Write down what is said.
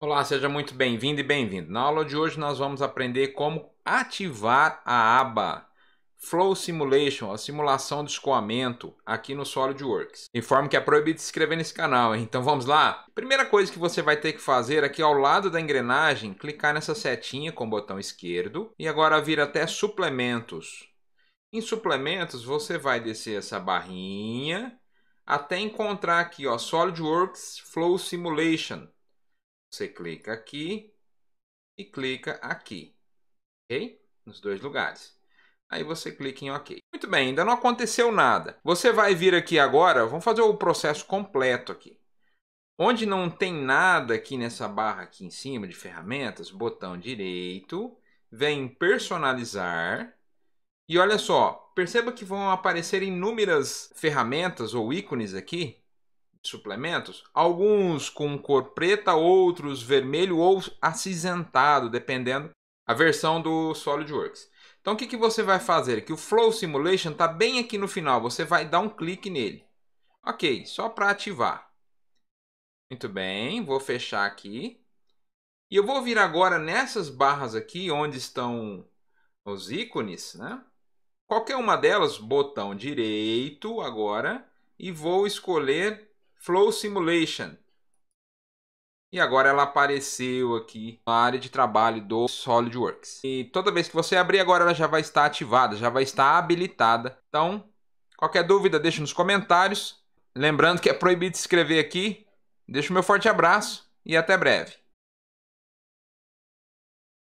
Olá, seja muito bem-vindo e bem-vindo. Na aula de hoje nós vamos aprender como ativar a aba Flow Simulation, a simulação de escoamento aqui no SolidWorks. Informo que é proibido se inscrever nesse canal, então vamos lá? Primeira coisa que você vai ter que fazer aqui ao lado da engrenagem, clicar nessa setinha com o botão esquerdo e agora vir até suplementos. Em suplementos você vai descer essa barrinha até encontrar aqui ó, SolidWorks Flow Simulation. Você clica aqui e clica aqui, ok? Nos dois lugares. Aí você clica em OK. Muito bem, ainda não aconteceu nada. Você vai vir aqui agora, vamos fazer o processo completo aqui. Onde não tem nada aqui nessa barra aqui em cima de ferramentas, botão direito, vem personalizar. E olha só, perceba que vão aparecer inúmeras ferramentas ou ícones aqui suplementos, alguns com cor preta, outros vermelho ou acinzentado, dependendo a versão do SolidWorks. Então o que, que você vai fazer? Que o Flow Simulation está bem aqui no final, você vai dar um clique nele. Ok, só para ativar. Muito bem, vou fechar aqui. E eu vou vir agora nessas barras aqui, onde estão os ícones, né? Qualquer uma delas, botão direito agora, e vou escolher Flow Simulation. E agora ela apareceu aqui na área de trabalho do SolidWorks. E toda vez que você abrir agora ela já vai estar ativada, já vai estar habilitada. Então, qualquer dúvida deixa nos comentários. Lembrando que é proibido escrever aqui. Deixo meu forte abraço e até breve.